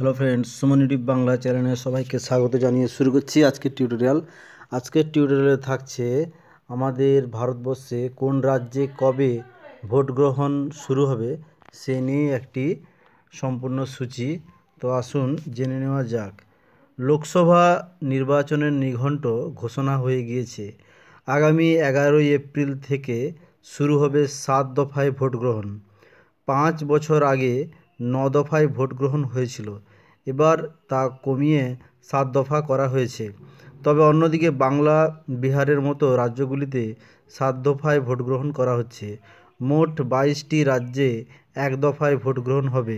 hello friends সুমনিটিভ Bangla চ্যানেলে সবাইকে স্বাগত জানিয়ে শুরু করছি আজকের টিউটোরিয়াল আজকের টিউটোরিয়ালে থাকছে আমাদের ভারতবর্ষে কোন রাজ্যে কবে ভোট গ্রহণ শুরু হবে সে নিয়ে একটি সম্পূর্ণ সূচি তো আসুন জেনে নেওয়া যাক লোকসভা নির্বাচনের নিঘণ্ট ঘোষণা হয়ে গিয়েছে আগামী এগারোই এপ্রিল থেকে শুরু হবে সাত দফায় ভোট গ্রহণ পাঁচ বছর আগে ন দফায় ভোট গ্রহণ হয়েছিল এবার তা কমিয়ে সাত দফা করা হয়েছে তবে অন্যদিকে বাংলা বিহারের মতো রাজ্যগুলিতে সাত দফায় ভোট গ্রহণ করা হচ্ছে মোট বাইশটি রাজ্যে এক দফায় ভোট গ্রহণ হবে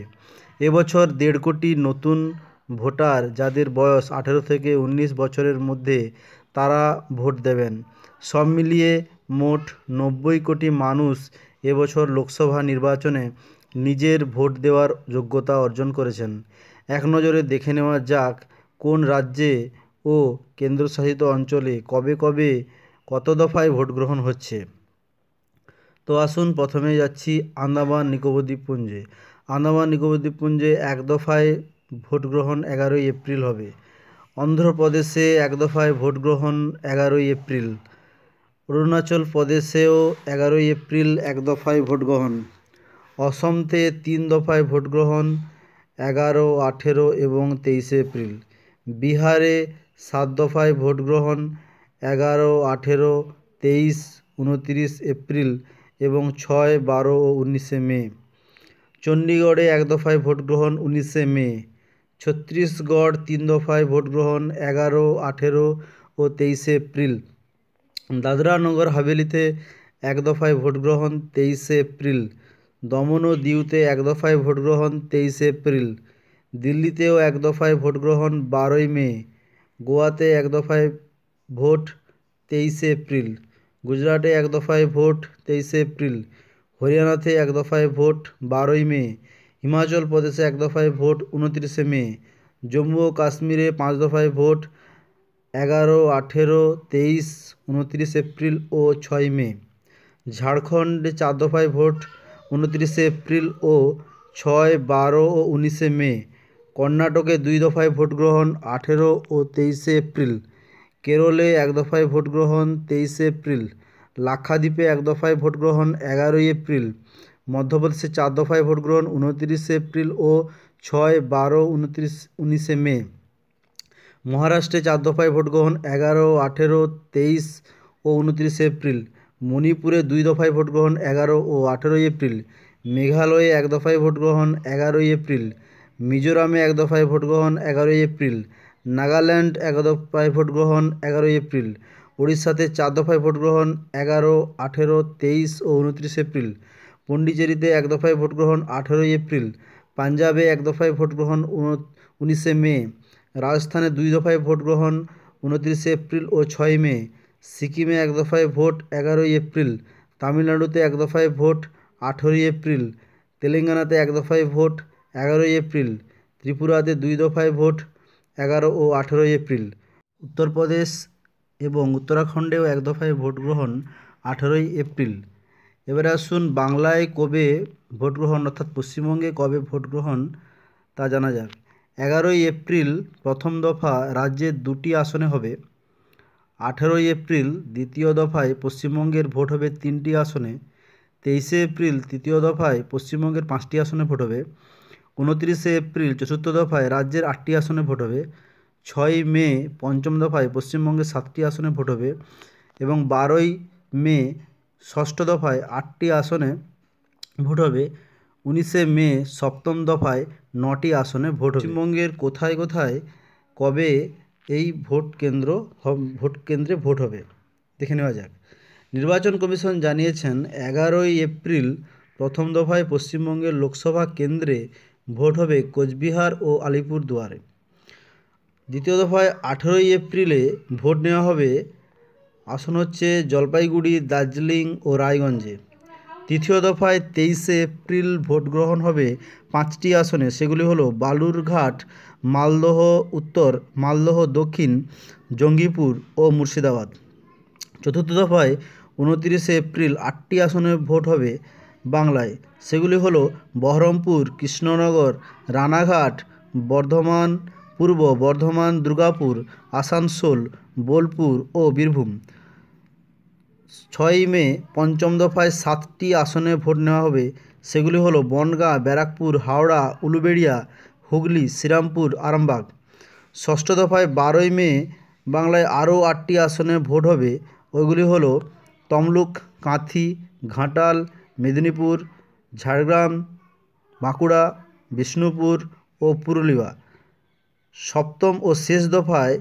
এবছর দেড় কোটি নতুন ভোটার যাদের বয়স আঠেরো থেকে ১৯ বছরের মধ্যে তারা ভোট দেবেন সব মিলিয়ে মোট নব্বই কোটি মানুষ এবছর লোকসভা নির্বাচনে নিজের ভোট দেওয়ার যোগ্যতা অর্জন করেছেন এক নজরে দেখে নেওয়া যাক কোন রাজ্যে ও কেন্দ্রশাসিত অঞ্চলে কবে কবে কত দফায় ভোট গ্রহণ হচ্ছে তো আসুন প্রথমে যাচ্ছি আন্দামান নিকোবর দ্বীপপুঞ্জে আন্দামান নিকোবর দ্বীপপুঞ্জে এক দফায় ভোট গ্রহণ এগারোই এপ্রিল হবে অন্ধ্রপ্রদেশে এক দফায় ভোট গ্রহণ এগারোই এপ্রিল অরুণাচল প্রদেশেও এগারোই এপ্রিল এক দফায় ভোট গ্রহণ অসমতে তিন দফায় ভোটগ্রহণ এগারো আঠেরো এবং তেইশে এপ্রিল বিহারে সাত দফায় ভোটগ্রহণ এগারো আঠেরো তেইশ উনতিরিশ এপ্রিল এবং ছয় বারো ও উনিশে মে চণ্ডীগড়ে এক দফায় ভোটগ্রহণ উনিশে মে ছত্তিশগড় তিন দফায় ভোটগ্রহণ এগারো আঠেরো ও তেইশে এপ্রিল দাদরা নগর হাভেলিতে এক দফায় ভোটগ্রহণ তেইশে এপ্রিল দমন ও দিউতে এক দফায় ভোটগ্রহণ তেইশে এপ্রিল দিল্লিতেও এক দফায় ভোটগ্রহণ বারোই মে গোয়াতে এক দফায় ভোট তেইশে এপ্রিল গুজরাটে এক দফায় ভোট তেইশে এপ্রিল হরিয়ানাতে এক দফায় ভোট বারোই মে হিমাচল প্রদেশে এক দফায় ভোট উনত্রিশে মে জম্মু ও কাশ্মীরে পাঁচ দফায় ভোট এগারো আঠেরো তেইশ উনত্রিশ এপ্রিল ও ছয় মে ঝাড়খণ্ডে চার দফায় ভোট উনত্রিশে এপ্রিল ও ছয় বারো ও উনিশে মে কর্ণাটকে দুই দফায় ভোটগ্রহণ আঠেরো ও তেইশে এপ্রিল কেরলে এক দফায় ভোটগ্রহণ তেইশে এপ্রিল লাক্ষাদ্বীপে এক দফায় ভোটগ্রহণ এগারোই এপ্রিল মধ্যপ্রদেশে চার দফায় ভোটগ্রহণ উনত্রিশে এপ্রিল ও ছয় বারো উনত্রিশ উনিশে মে মহারাষ্ট্রে চার দফায় ভোটগ্রহণ এগারো আঠেরো তেইশ ও উনত্রিশে এপ্রিল মণিপুরে দুই দফায় ভোটগ্রহণ এগারো ও আঠেরোই এপ্রিল মেঘালয়ে এক দফায় ভোটগ্রহণ এগারোই এপ্রিল মিজোরামে এক দফায় ভোটগ্রহণ এগারোই এপ্রিল নাগাল্যান্ড এক দফায় ভোটগ্রহণ এগারোই এপ্রিল উড়িষ্যাতে চার দফায় ভোটগ্রহণ এগারো আঠেরো তেইশ ও উনত্রিশ এপ্রিল পণ্ডিচেরিতে এক দফায় ভোটগ্রহণ আঠেরোই এপ্রিল পাঞ্জাবে এক দফায় ভোটগ্রহণ উনিশে মে রাজস্থানে দুই দফায় ভোটগ্রহণ উনত্রিশে এপ্রিল ও ছয় মে সিকিমে এক দফায় ভোট এগারোই এপ্রিল তামিলনাড়ুতে এক দফায় ভোট আঠেরোই এপ্রিল তেলেঙ্গানাতে এক দফায় ভোট এগারোই এপ্রিল ত্রিপুরাতে দুই দফায় ভোট এগারো ও আঠেরোই এপ্রিল উত্তরপ্রদেশ এবং উত্তরাখণ্ডেও এক দফায় ভোট গ্রহণ আঠেরোই এপ্রিল এবারে আসুন বাংলায় কবে ভোট গ্রহণ অর্থাৎ পশ্চিমবঙ্গে কবে ভোট গ্রহণ তা জানা যাক এগারোই এপ্রিল প্রথম দফা রাজ্যের দুটি আসনে হবে আঠেরোই এপ্রিল দ্বিতীয় দফায় পশ্চিমবঙ্গের ভোট হবে তিনটি আসনে তেইশে এপ্রিল তৃতীয় দফায় পশ্চিমবঙ্গের পাঁচটি আসনে ভোট হবে উনত্রিশে এপ্রিল চতুর্থ দফায় রাজ্যের আটটি আসনে ভোট হবে ছয় মে পঞ্চম দফায় পশ্চিমবঙ্গের সাতটি আসনে ভোট হবে এবং বারোই মে ষষ্ঠ দফায় আটটি আসনে ভোট হবে উনিশে মে সপ্তম দফায় নটি আসনে ভোট পশ্চিমবঙ্গের কোথায় কোথায় কবে এই ভোট কেন্দ্র ভোট কেন্দ্রে ভোট হবে দেখে নেওয়া যাক নির্বাচন কমিশন জানিয়েছেন এগারোই এপ্রিল প্রথম দফায় পশ্চিমবঙ্গের লোকসভা কেন্দ্রে ভোট হবে কোচবিহার ও আলিপুরদুয়ারে দ্বিতীয় দফায় আঠেরোই এপ্রিলে ভোট নেওয়া হবে আসন হচ্ছে জলপাইগুড়ি দার্জিলিং ও রায়গঞ্জে দ্বিতীয় দফায় তেইশে এপ্রিল ভোট গ্রহণ হবে পাঁচটি আসনে সেগুলি হলো বালুরঘাট মালদহ উত্তর মালদহ দক্ষিণ জঙ্গিপুর ও মুর্শিদাবাদ চতুর্থ দফায় উনতিরিশে এপ্রিল আটটি আসনে ভোট হবে বাংলায় সেগুলি হলো বহরমপুর কৃষ্ণনগর রানাঘাট বর্ধমান পূর্ব বর্ধমান দুর্গাপুর আসানসোল বোলপুর ও বীরভূম ছয়ই মে পঞ্চম দফায় সাতটি আসনে ভোট নেওয়া হবে সেগুলি হলো বনগাঁ ব্যারাকপুর হাওড়া উলুবেড়িয়া হুগলি শ্রীরামপুর আরামবাগ ষষ্ঠ দফায় বারোই মে বাংলায় আরও আটটি আসনে ভোট হবে ওইগুলি হলো তমলুক কাঁথি ঘাটাল মেদিনীপুর ঝাড়গ্রাম বাঁকুড়া বিষ্ণুপুর ও পুরুলিয়া সপ্তম ও শেষ দফায়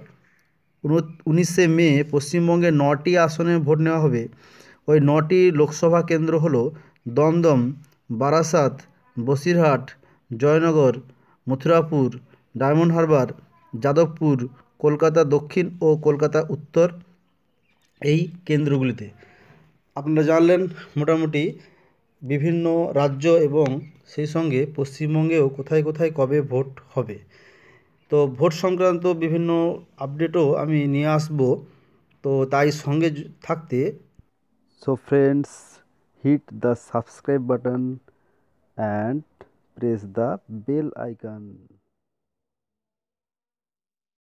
উনিশে মে পশ্চিমবঙ্গে নটি আসনে ভোট নেওয়া হবে ওই নটি লোকসভা কেন্দ্র হলো দমদম বারাসাত বসিরহাট জয়নগর মথুরাপুর ডায়মন্ড হারবার যাদবপুর কলকাতা দক্ষিণ ও কলকাতা উত্তর এই কেন্দ্রগুলিতে আপনারা জানলেন মোটামুটি বিভিন্ন রাজ্য এবং সেই সঙ্গে পশ্চিমবঙ্গেও কোথায় কোথায় কবে ভোট হবে তো ভোট সংক্রান্ত বিভিন্ন আপডেটও আমি নিয়ে আসব তো তাই সঙ্গে থাকতে so friends hit the subscribe button and press the bell icon